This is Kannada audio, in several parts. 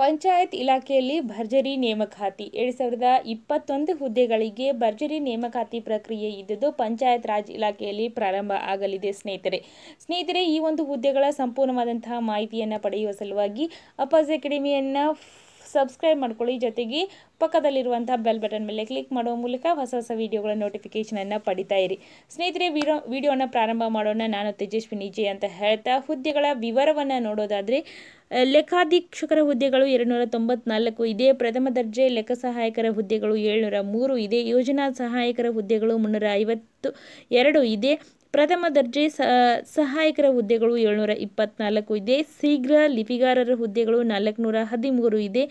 ಪಂಚಾಯತ್ ಇಲಾಖೆಯಲ್ಲಿ ಭರ್ಜರಿ ನೇಮಕಾತಿ ಎರಡು ಸಾವಿರದ ಇಪ್ಪತ್ತೊಂದು ಹುದ್ದೆಗಳಿಗೆ ಭರ್ಜರಿ ನೇಮಕಾತಿ ಪ್ರಕ್ರಿಯೆ ಇದ್ದುದು ಪಂಚಾಯತ್ ರಾಜ್ ಇಲಾಖೆಯಲ್ಲಿ ಪ್ರಾರಂಭ ಆಗಲಿದೆ ಸ್ನೇಹಿತರೆ ಸ್ನೇಹಿತರೆ ಈ ಒಂದು ಹುದ್ದೆಗಳ ಸಂಪೂರ್ಣವಾದಂತಹ ಮಾಹಿತಿಯನ್ನು ಪಡೆಯುವ ಸಲುವಾಗಿ ಅಪಾಸ್ ಅಕಾಡೆಮಿಯನ್ನ ಸಬ್ಸ್ಕ್ರೈಬ್ ಮಾಡ್ಕೊಳ್ಳಿ ಜೊತೆಗೆ ಪಕ್ಕದಲ್ಲಿರುವಂಥ ಬೆಲ್ ಬಟನ್ ಮೇಲೆ ಕ್ಲಿಕ್ ಮಾಡುವ ಮೂಲಕ ಹೊಸ ಹೊಸ ವೀಡಿಯೋಗಳ ನೋಟಿಫಿಕೇಷನನ್ನು ಪಡಿತಾ ಇರಿ ಸ್ನೇಹಿತರೆ ವಿರೋ ವಿಡಿಯೋನ ಪ್ರಾರಂಭ ಮಾಡೋಣ ನಾನು ತೇಜಸ್ವಿನಿ ಜೆ ಅಂತ ಹೇಳ್ತಾ ಹುದ್ದೆಗಳ ವಿವರವನ್ನು ನೋಡೋದಾದರೆ ಲೆಕ್ಕಾಧೀಕ್ಷಕರ ಹುದ್ದೆಗಳು ಎರಡುನೂರ ತೊಂಬತ್ನಾಲ್ಕು ಇದೆ ಪ್ರಥಮ ದರ್ಜೆ ಲೆಕ್ಕ ಸಹಾಯಕರ ಹುದ್ದೆಗಳು ಏಳ್ನೂರ ಮೂರು ಇದೆ ಯೋಜನಾ ಸಹಾಯಕರ ಹುದ್ದೆಗಳು ಮುನ್ನೂರ ಐವತ್ತು ಎರಡು ಇದೆ ಪ್ರಥಮ ದರ್ಜೆ ಸಹಾಯಕರ ಹುದ್ದೆಗಳು ಏಳ್ನೂರ ಇಪ್ಪತ್ನಾಲ್ಕು ಇದೆ ಶೀಘ್ರ ಲಿಪಿಗಾರರ ಹುದ್ದೆಗಳು ನಾಲ್ಕುನೂರ ಹದಿಮೂರು ಇದೆ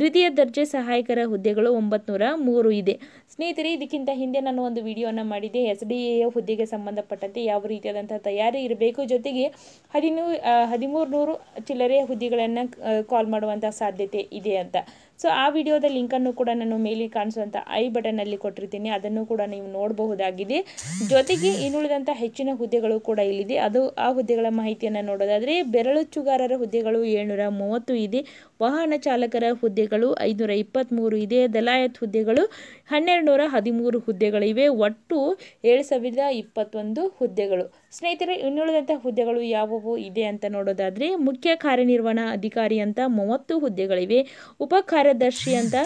ದ್ವಿತೀಯ ದರ್ಜೆ ಸಹಾಯಕರ ಹುದ್ದೆಗಳು ಒಂಬತ್ನೂರ ಮೂರು ಇದೆ ಸ್ನೇಹಿತರೆ ಇದಕ್ಕಿಂತ ಹಿಂದೆ ನಾನು ಒಂದು ವಿಡಿಯೋನ ಮಾಡಿದ್ದೆ ಎಸ್ ಡಿ ಎ ಹುದ್ದೆಗೆ ಸಂಬಂಧಪಟ್ಟಂತೆ ಯಾವ ರೀತಿಯಾದಂಥ ತಯಾರಿ ಇರಬೇಕು ಜೊತೆಗೆ ಹದಿನೂ ಹದಿಮೂರು ನೂರು ಚಿಲ್ಲರೆ ಹುದ್ದೆಗಳನ್ನು ಕಾಲ್ ಮಾಡುವಂಥ ಸಾಧ್ಯತೆ ಇದೆ ಅಂತ ಸೊ ಆ ವಿಡಿಯೋದ ಲಿಂಕನ್ನು ಕೂಡ ನಾನು ಮೇಲೆ ಕಾಣಿಸುವಂಥ ಐ ಬಟನಲ್ಲಿ ಕೊಟ್ಟಿರ್ತೀನಿ ಅದನ್ನು ಕೂಡ ನೀವು ನೋಡಬಹುದಾಗಿದೆ ಜೊತೆಗೆ ಇನ್ನುಳಿದಂಥ ಹೆಚ್ಚಿನ ಹುದ್ದೆಗಳು ಕೂಡ ಇಲ್ಲಿದೆ ಅದು ಆ ಹುದ್ದೆಗಳ ಮಾಹಿತಿಯನ್ನು ನೋಡೋದಾದರೆ ಬೆರಳುಚ್ಚುಗಾರರ ಹುದ್ದೆಗಳು ಏಳ್ನೂರ ಮೂವತ್ತು ಇದೆ ವಾಹನ ಚಾಲಕರ ಹುದ್ದೆಗಳು ಐನೂರ ಇಪ್ಪತ್ತ್ಮೂರು ಇದೆ ದಲಾಯತ್ ಹುದ್ದೆಗಳು ಹನ್ನೆರಡು ನೂರ ಹದಿಮೂರು ಹುದ್ದೆಗಳಿವೆ ಒಟ್ಟು ಏಳು ಸಾವಿರದ ಇಪ್ಪತ್ತೊಂದು ಹುದ್ದೆಗಳು ಸ್ನೇಹಿತರೆ ಇನ್ನುಳಿದಂಥ ಹುದ್ದೆಗಳು ಯಾವುವು ಇದೆ ಅಂತ ನೋಡೋದಾದ್ರೆ ಮುಖ್ಯ ಕಾರ್ಯನಿರ್ವಹಣಾ ಅಧಿಕಾರಿ ಅಂತ ಮೂವತ್ತು ಹುದ್ದೆಗಳಿವೆ ಉಪ ಕಾರ್ಯದರ್ಶಿ ಅಂತ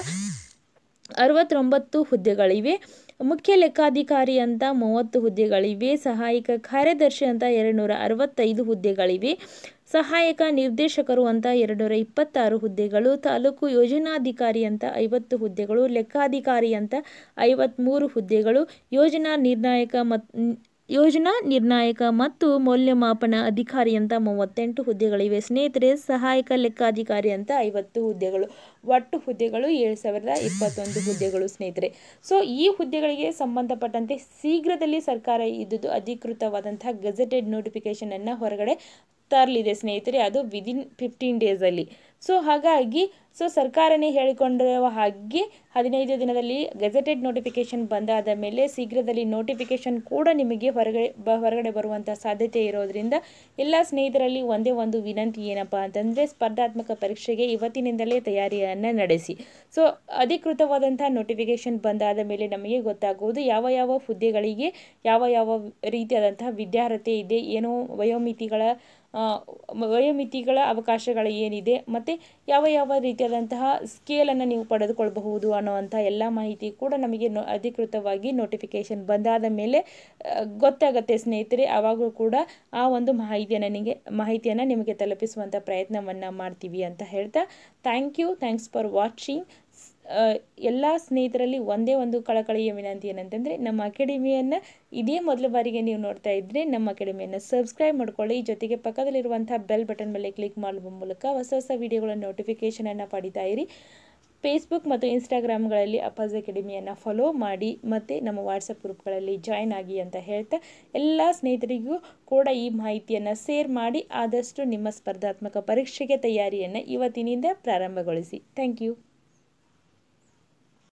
ಅರವತ್ತೊಂಬತ್ತು ಹುದ್ದೆಗಳಿವೆ ಮುಖ್ಯ ಲೆಕ್ಕಾಧಿಕಾರಿ ಅಂತ ಮೂವತ್ತು ಹುದ್ದೆಗಳಿವೆ ಸಹಾಯಕ ಕಾರ್ಯದರ್ಶಿ ಅಂತ ಎರಡುನೂರ ಅರವತ್ತೈದು ಹುದ್ದೆಗಳಿವೆ ಸಹಾಯಕ ನಿರ್ದೇಶಕರು ಅಂತ ಎರಡುನೂರ ಇಪ್ಪತ್ತಾರು ಹುದ್ದೆಗಳು ತಾಲೂಕು ಯೋಜನಾಧಿಕಾರಿ ಅಂತ ಐವತ್ತು ಹುದ್ದೆಗಳು ಲೆಕ್ಕಾಧಿಕಾರಿ ಅಂತ ಐವತ್ತ್ಮೂರು ಹುದ್ದೆಗಳು ಯೋಜನಾ ನಿರ್ಣಾಯಕ ಮತ್ತು ಯೋಜನಾ ನಿರ್ಣಾಯಕ ಮತ್ತು ಮೌಲ್ಯಮಾಪನ ಅಧಿಕಾರಿ ಅಂತ ಮೂವತ್ತೆಂಟು ಹುದ್ದೆಗಳಿವೆ ಸ್ನೇಹಿತರೆ ಸಹಾಯಕ ಲೆಕ್ಕಾಧಿಕಾರಿ ಅಂತ ಐವತ್ತು ಹುದ್ದೆಗಳು ಒಟ್ಟು ಹುದ್ದೆಗಳು ಏಳು ಸಾವಿರದ ಇಪ್ಪತ್ತೊಂದು ಹುದ್ದೆಗಳು ಸ್ನೇಹಿತರೆ ಸೊ ಈ ಹುದ್ದೆಗಳಿಗೆ ಸಂಬಂಧಪಟ್ಟಂತೆ ಶೀಘ್ರದಲ್ಲಿ ಸರ್ಕಾರ ಇದ್ದು ಅಧಿಕೃತವಾದಂತಹ ಗೆಜೆಟೆಡ್ ನೋಟಿಫಿಕೇಶನನ್ನು ಹೊರಗಡೆ ತರಲಿದೆ ಸ್ನೇಹಿತರೆ ಅದು ವಿದಿನ್ ಫಿಫ್ಟೀನ್ ಡೇಸಲ್ಲಿ ಸೊ ಹಾಗಾಗಿ ಸೊ ಸರ್ಕಾರನೇ ಹೇಳಿಕೊಂಡಿರುವ ಹಾಗೆ ಹದಿನೈದು ದಿನದಲ್ಲಿ ಗೆಜೆಟೆಡ್ ನೋಟಿಫಿಕೇಶನ್ ಬಂದಾದ ಮೇಲೆ ಶೀಘ್ರದಲ್ಲಿ ನೋಟಿಫಿಕೇಶನ್ ಕೂಡ ನಿಮಗೆ ಹೊರಗಡೆ ಹೊರಗಡೆ ಬರುವಂಥ ಸಾಧ್ಯತೆ ಇರೋದರಿಂದ ಎಲ್ಲ ಸ್ನೇಹಿತರಲ್ಲಿ ಒಂದೇ ಒಂದು ವಿನಂತಿ ಏನಪ್ಪ ಅಂತಂದರೆ ಸ್ಪರ್ಧಾತ್ಮಕ ಪರೀಕ್ಷೆಗೆ ಇವತ್ತಿನಿಂದಲೇ ತಯಾರಿಯನ್ನು ನಡೆಸಿ ಸೊ ಅಧಿಕೃತವಾದಂಥ ನೋಟಿಫಿಕೇಶನ್ ಬಂದಾದ ಮೇಲೆ ನಮಗೆ ಗೊತ್ತಾಗುವುದು ಯಾವ ಯಾವ ಹುದ್ದೆಗಳಿಗೆ ಯಾವ ಯಾವ ರೀತಿಯಾದಂಥ ವಿದ್ಯಾರ್ಹತೆ ಇದೆ ಏನೋ ವಯೋಮಿತಿಗಳ ವಯೋಮಿತಿಗಳ ಅವಕಾಶಗಳು ಏನಿದೆ ಮತ್ತು ಯಾವ ಯಾವ ರೀತಿಯಾದಂತಹ ಸ್ಕೇಲನ್ನು ನೀವು ಪಡೆದುಕೊಳ್ಳಬಹುದು ಅನ್ನೋವಂಥ ಎಲ್ಲ ಮಾಹಿತಿ ಕೂಡ ನಮಗೆ ನೊ ಅಧಿಕೃತವಾಗಿ ನೋಟಿಫಿಕೇಷನ್ ಬಂದಾದ ಮೇಲೆ ಗೊತ್ತಾಗತ್ತೆ ಸ್ನೇಹಿತರೆ ಆವಾಗಲೂ ಕೂಡ ಆ ಒಂದು ಮಾಹಿತಿಯನ್ನು ನಿಮಗೆ ಮಾಹಿತಿಯನ್ನು ನಿಮಗೆ ತಲುಪಿಸುವಂಥ ಪ್ರಯತ್ನವನ್ನು ಮಾಡ್ತೀವಿ ಅಂತ ಹೇಳ್ತಾ thank you thanks for watching ಎಲ್ಲ ಸ್ನೇಹಿತರಲ್ಲಿ ಒಂದೇ ಒಂದು ಕಳಕಳಿಯ ವಿನಂತಿ ಏನಂತಂದರೆ ನಮ್ಮ ಅಕಾಡೆಮಿಯನ್ನು ಇದೇ ಮೊದಲ ಬಾರಿಗೆ ನೀವು ನೋಡ್ತಾ ಇದ್ದರೆ ನಮ್ಮ ಅಕಾಡೆಮಿಯನ್ನು ಸಬ್ಸ್ಕ್ರೈಬ್ ಮಾಡ್ಕೊಳ್ಳಿ ಜೊತೆಗೆ ಪಕ್ಕದಲ್ಲಿರುವಂಥ ಬೆಲ್ ಬಟನ್ ಮೇಲೆ ಕ್ಲಿಕ್ ಮಾಡುವ ಮೂಲಕ ಹೊಸ ಹೊಸ ವೀಡಿಯೋಗಳ ನೋಟಿಫಿಕೇಷನನ್ನು ಪಡಿತಾ ಇರಿ ಫೇಸ್ಬುಕ್ ಮತ್ತು ಇನ್ಸ್ಟಾಗ್ರಾಮ್ಗಳಲ್ಲಿ ಅಪಾಜ್ ಅಕಾಡೆಮಿಯನ್ನು ಫಾಲೋ ಮಾಡಿ ಮತ್ತು ನಮ್ಮ ವಾಟ್ಸಪ್ ಗ್ರೂಪ್ಗಳಲ್ಲಿ ಜಾಯ್ನ್ ಆಗಿ ಅಂತ ಹೇಳ್ತಾ ಎಲ್ಲ ಸ್ನೇಹಿತರಿಗೂ ಕೂಡ ಈ ಮಾಹಿತಿಯನ್ನು ಶೇರ್ ಮಾಡಿ ಆದಷ್ಟು ನಿಮ್ಮ ಸ್ಪರ್ಧಾತ್ಮಕ ಪರೀಕ್ಷೆಗೆ ತಯಾರಿಯನ್ನು ಇವತ್ತಿನಿಂದ ಪ್ರಾರಂಭಗೊಳಿಸಿ ಥ್ಯಾಂಕ್ ಯು